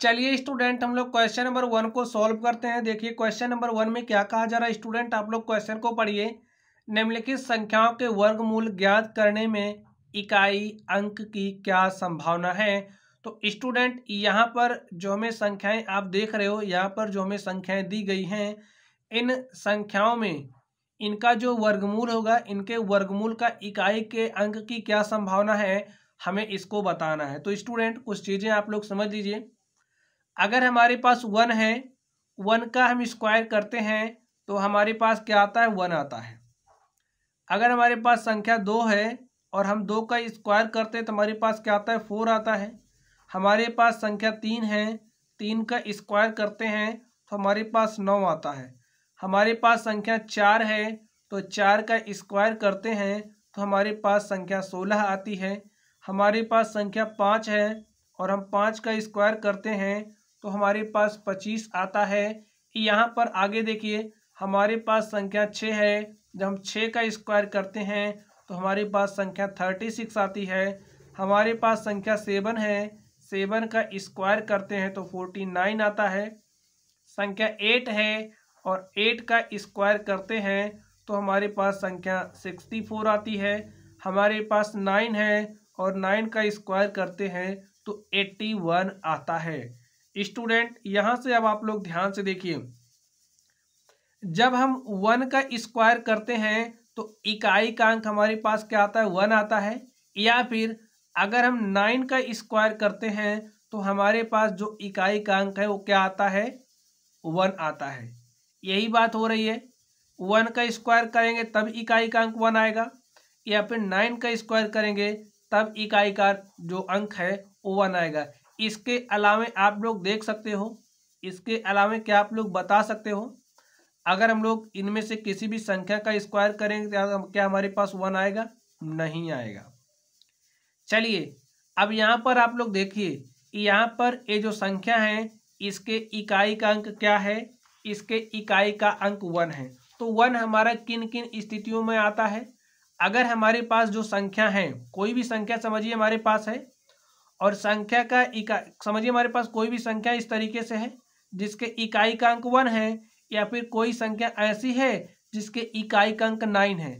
चलिए स्टूडेंट हम लोग क्वेश्चन नंबर वन को सॉल्व करते हैं देखिए क्वेश्चन नंबर वन में क्या कहा जा रहा है स्टूडेंट आप लोग क्वेश्चन को पढ़िए निम्नलिखित संख्याओं के वर्गमूल ज्ञात करने में इकाई अंक की क्या संभावना है तो स्टूडेंट यहाँ पर जो हमें संख्याएं आप देख रहे हो यहाँ पर जो हमें संख्याएं दी गई हैं इन संख्याओं में इनका जो वर्गमूल होगा इनके वर्गमूल का इकाई के अंक की क्या संभावना है हमें इसको बताना है तो स्टूडेंट कुछ चीज़ें आप लोग समझ लीजिए अगर हमारे पास वन है वन का हम स्क्वायर करते हैं तो हमारे पास क्या आता है वन आता है अगर हमारे पास संख्या दो है और हम दो का स्क्वायर करते हैं तो हमारे पास क्या आता है फोर आता है हमारे पास संख्या तीन है तीन का स्क्वायर करते हैं तो हमारे पास नौ आता है हमारे पास संख्या चार है तो चार का स्क्वायर करते हैं तो हमारे पास संख्या सोलह आती है हमारे पास संख्या पाँच है और हम पाँच का स्क्वायर करते हैं तो हमारे पास पच्चीस आता है यहाँ पर आगे देखिए हमारे पास संख्या छः है जब हम छः का स्क्वायर करते हैं तो हमारे पास संख्या थर्टी सिक्स आती है हमारे पास संख्या सेवन है सेवन का स्क्वायर करते हैं तो फोर्टी नाइन आता है संख्या एट है और एट का स्क्वायर करते हैं तो हमारे पास संख्या सिक्सटी फोर आती है हमारे पास नाइन है और नाइन का स्क्वायर करते हैं तो एट्टी वन आता है स्टूडेंट यहां से अब आप लोग ध्यान से देखिए जब हम वन का स्क्वायर करते हैं तो इकाई का अंक हमारे पास क्या आता है वन आता है या फिर अगर हम नाइन का स्क्वायर करते हैं तो हमारे पास जो इकाई का अंक है वो क्या आता है वन आता है यही बात हो रही है वन का स्क्वायर करेंगे तब इकाई का अंक वन आएगा या फिर नाइन का स्क्वायर करेंगे तब इकाई का जो अंक है वो वन आएगा इसके अलावे आप लोग देख सकते हो इसके अलावे क्या आप लोग बता सकते हो अगर हम लोग इनमें से किसी भी संख्या का स्क्वायर करेंगे तो क्या हमारे पास वन आएगा नहीं आएगा चलिए अब यहाँ पर आप लोग देखिए यहाँ पर ये जो संख्या है इसके इकाई का अंक क्या है इसके इकाई का अंक वन है तो वन हमारा किन किन स्थितियों में आता है अगर हमारे पास जो संख्या है कोई भी संख्या समझिए हमारे पास है और संख्या का इकाई समझिए हमारे पास कोई भी संख्या इस तरीके से है जिसके इकाई का अंक वन है या फिर कोई संख्या ऐसी है जिसके इकाई का अंक नाइन है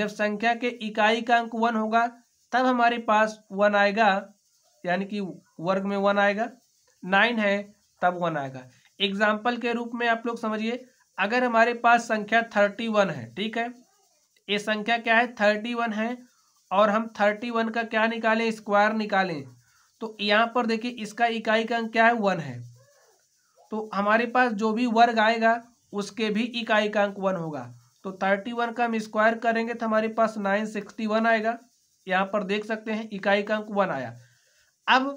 जब संख्या के इकाई का अंक वन होगा तब हमारे पास वन आएगा यानी कि वर्ग में वन आएगा नाइन है तब वन आएगा एग्जाम्पल के रूप में आप लोग समझिए अगर हमारे पास संख्या थर्टी वन है ठीक है ये संख्या क्या है थर्टी वन है और हम थर्टी वन का क्या निकालें स्क्वायर निकालें तो यहाँ पर देखिए इसका इकाई का अंक क्या है वन है तो हमारे पास जो भी वर्ग आएगा उसके भी इकाई का अंक वन होगा तो थर्टी वन का हम स्क्वायर करेंगे तो हमारे पास नाइन सिक्सटी वन आएगा यहाँ पर देख सकते हैं इकाई का अंक वन आया अब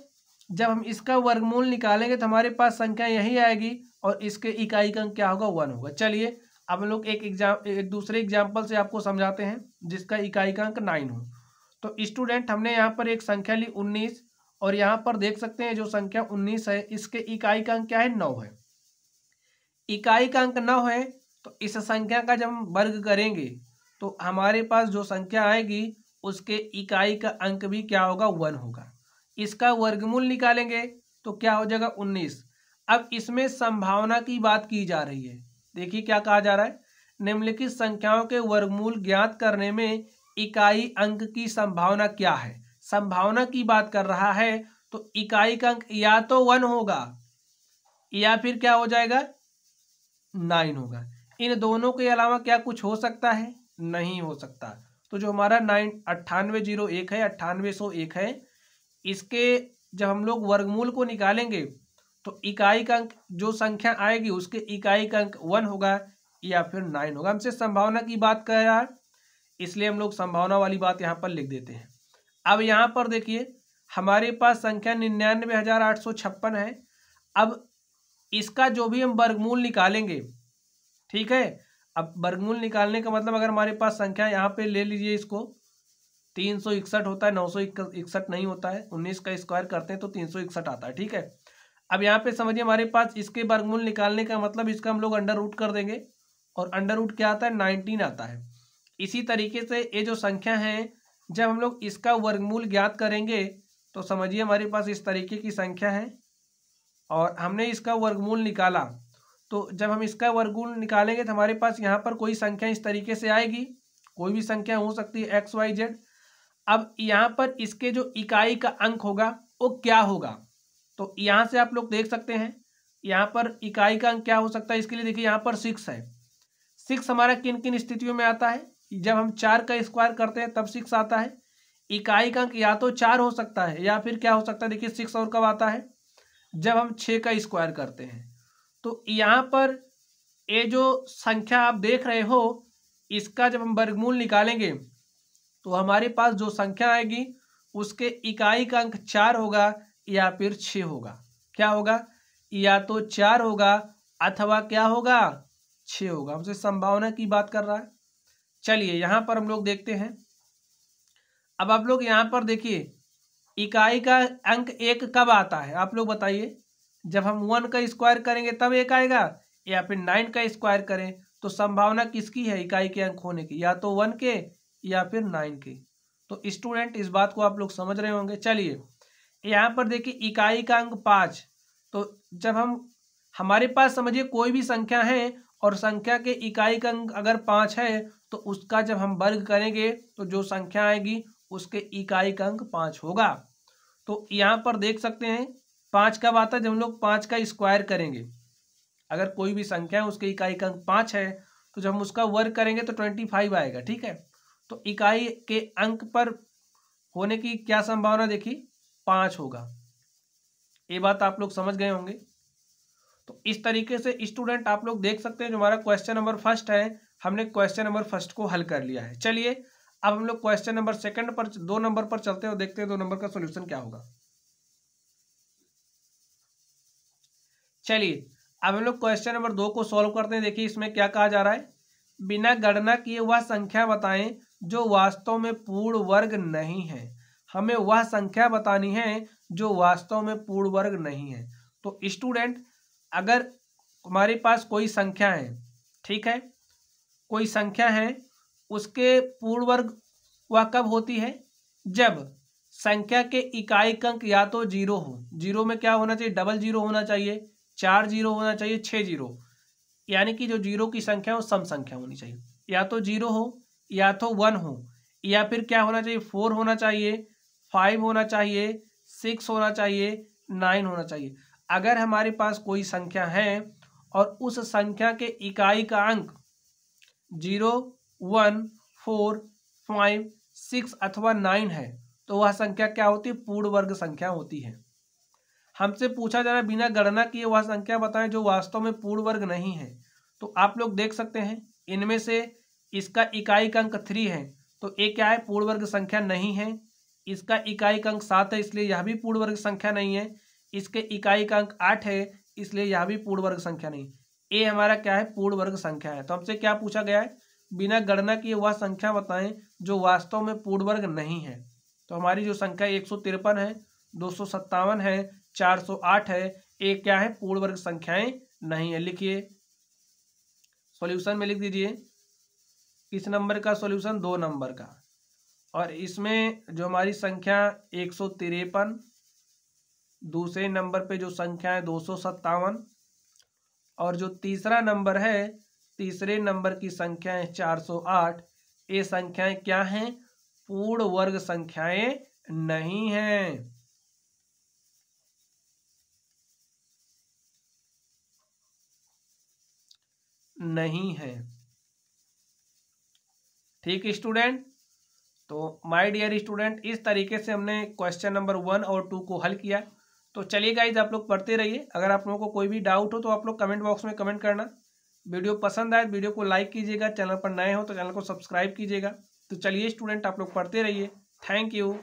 जब हम इसका वर्गमूल निकालेंगे तो हमारे पास संख्या यही आएगी और इसके इकाई का अंक क्या होगा वन होगा चलिए अब हम लोग एक एग्जाम एक दूसरे एग्जाम्पल से आपको समझाते हैं जिसका इकाई का अंक नाइन हो तो स्टूडेंट हमने यहाँ पर एक संख्या ली उन्नीस और यहाँ पर देख सकते हैं जो संख्या उन्नीस है इसके इकाई का अंक क्या है नौ है इकाई का अंक नौ है तो इस संख्या का जब हम वर्ग करेंगे तो हमारे पास जो संख्या आएगी उसके इकाई का अंक भी क्या होगा वन होगा इसका वर्गमूल निकालेंगे तो क्या हो जाएगा उन्नीस अब इसमें संभावना की बात की जा रही है देखिए क्या कहा जा रहा है निम्नलिखित संख्याओं के वर्गमूल ज्ञात करने में इकाई अंक की संभावना क्या है संभावना की बात कर रहा है तो इकाई का अंक या तो वन होगा या फिर क्या हो जाएगा नाइन होगा इन दोनों के अलावा क्या कुछ हो सकता है नहीं हो सकता तो जो हमारा नाइन अट्ठानवे जीरो एक है अट्ठानवे सौ एक है इसके जब हम लोग वर्गमूल को निकालेंगे तो इकाई का अंक जो संख्या आएगी उसके इकाई का अंक वन होगा या फिर नाइन होगा हमसे संभावना की बात कर रहा है इसलिए हम लोग संभावना वाली बात यहाँ पर लिख देते हैं अब यहाँ पर देखिए हमारे पास संख्या निन्यानवे हज़ार आठ सौ छप्पन है अब इसका जो भी हम वर्गमूल निकालेंगे ठीक है अब वर्गमूल निकालने का मतलब अगर हमारे पास संख्या यहाँ पे ले लीजिए इसको तीन सौ इकसठ होता है नौ सौ इकसठ नहीं होता है उन्नीस का स्क्वायर करते हैं तो तीन सौ इकसठ आता है ठीक है अब यहाँ पे समझिए हमारे पास इसके वर्गमूल निकालने का मतलब इसका हम लोग अंडर रूट कर देंगे और अंडर रूट क्या आता है नाइनटीन आता है इसी तरीके से ये जो संख्या है जब हम लोग इसका वर्गमूल ज्ञात करेंगे तो समझिए हमारे पास इस तरीके की संख्या है और हमने इसका वर्गमूल निकाला तो जब हम इसका वर्गमूल निकालेंगे तो हमारे पास यहाँ पर कोई संख्या इस तरीके से आएगी कोई भी संख्या हो सकती है एक्स वाई जेड अब यहाँ पर इसके जो इकाई का अंक होगा वो क्या होगा तो यहाँ से आप लोग देख सकते हैं यहाँ पर इकाई का अंक क्या हो सकता है इसके लिए देखिए यहाँ पर सिक्स है सिक्स हमारा किन किन स्थितियों में आता है जब हम चार का स्क्वायर करते हैं तब सिक्स आता है इकाई का अंक या तो चार हो सकता है या फिर क्या हो सकता है देखिए सिक्स और कब आता है जब हम छः का स्क्वायर करते हैं तो यहाँ पर ये जो संख्या आप देख रहे हो इसका जब हम वर्गमूल निकालेंगे तो हमारे पास जो संख्या आएगी उसके इकाई का अंक चार होगा या फिर छ होगा क्या होगा या तो चार होगा अथवा क्या होगा छ होगा हमसे संभावना की बात कर रहा है चलिए यहां पर हम लोग देखते हैं अब आप लोग यहां पर देखिए इकाई का अंक एक कब आता है आप लोग बताइए जब हम वन का स्क्वायर करेंगे तब एक आएगा या फिर नाइन का स्क्वायर करें तो संभावना किसकी है इकाई के अंक होने की या तो वन के या फिर नाइन के तो स्टूडेंट इस बात को आप लोग समझ रहे होंगे चलिए यहाँ पर देखिए इकाई का अंक पाँच तो जब हम हमारे पास समझिए कोई भी संख्या है और संख्या के इकाई का अंक अगर पाँच है तो उसका जब हम वर्ग करेंगे तो जो संख्या आएगी उसके इकाई का अंक पाँच होगा तो यहाँ पर देख सकते हैं पाँच कब आता है जब हम लोग पाँच का स्क्वायर करेंगे अगर कोई भी संख्या है उसके इकाई का अंक पाँच है तो जब हम उसका वर्ग करेंगे तो ट्वेंटी फाइव आएगा ठीक है तो इकाई के अंक पर होने की क्या संभावना देखी पाँच होगा ये बात आप लोग समझ गए होंगे तो इस तरीके से स्टूडेंट आप लोग देख सकते हैं जो हमारा क्वेश्चन नंबर फर्स्ट है हमने क्वेश्चन नंबर फर्स्ट को हल कर लिया है चलिए अब हम लोग क्वेश्चन नंबर सेकंड पर दो नंबर पर चलते हैं देखते हैं दो नंबर का सोल्यूशन क्या होगा चलिए अब हम लोग क्वेश्चन नंबर दो को सॉल्व करते हैं देखिए इसमें क्या कहा जा रहा है बिना गणना किए वह संख्या बताएं जो वास्तव में पूर्ण वर्ग नहीं है हमें वह संख्या बतानी है जो वास्तव में पूर्ण वर्ग नहीं है तो स्टूडेंट अगर हमारे पास कोई संख्या है ठीक है कोई संख्या है उसके पूर्ण वर्ग वह कब होती है जब संख्या के इकाई अंक या तो जीरो हो जीरो में क्या होना चाहिए डबल जीरो होना चाहिए चार जीरो होना चाहिए छः जीरो यानी कि जो जीरो की संख्या है वो सम संख्या होनी चाहिए या तो जीरो हो या तो वन हो या फिर क्या होना चाहिए फोर होना चाहिए फाइव होना चाहिए सिक्स होना चाहिए नाइन होना चाहिए अगर हमारे पास कोई संख्या है और उस संख्या के इकाई का अंक zero one four five six अथवा नाइन है तो वह संख्या क्या होती है पूर्ण वर्ग संख्या होती है हमसे पूछा जा रहा है बिना गणना किए वह संख्या बताएं जो वास्तव में पूर्ण वर्ग नहीं है तो आप लोग देख सकते हैं इनमें से इसका इकाई अंक थ्री है तो ये क्या है पूर्ण वर्ग संख्या नहीं है इसका इकाई अंक सात है इसलिए यह भी पूर्ण वर्ग संख्या नहीं है इसके इकाई अंक आठ है इसलिए यह भी पूर्ण वर्ग संख्या नहीं ए हमारा क्या है पूर्ण वर्ग संख्या है तो हमसे क्या पूछा गया है बिना गणना किए वह संख्या बताएं जो वास्तव में पूर्ण वर्ग नहीं है तो हमारी जो संख्या एक है दो है 408 है ये क्या है पूर्ण वर्ग संख्याएं नहीं है लिखिए सॉल्यूशन में लिख दीजिए किस नंबर का सॉल्यूशन दो नंबर का और इसमें जो हमारी संख्या एक दूसरे नंबर पे जो संख्या है दो और जो तीसरा नंबर है तीसरे नंबर की संख्याएं 408 ये संख्याएं क्या हैं पूर्ण वर्ग संख्याएं नहीं हैं नहीं है ठीक स्टूडेंट तो माय डियर स्टूडेंट इस तरीके से हमने क्वेश्चन नंबर वन और टू को हल किया तो चलिए गाइज आप लोग पढ़ते रहिए अगर आप लोगों को कोई भी डाउट हो तो आप लोग कमेंट बॉक्स में कमेंट करना वीडियो पसंद आए तो वीडियो को लाइक कीजिएगा चैनल पर नए हो तो चैनल को सब्सक्राइब कीजिएगा तो चलिए स्टूडेंट आप लोग पढ़ते रहिए थैंक यू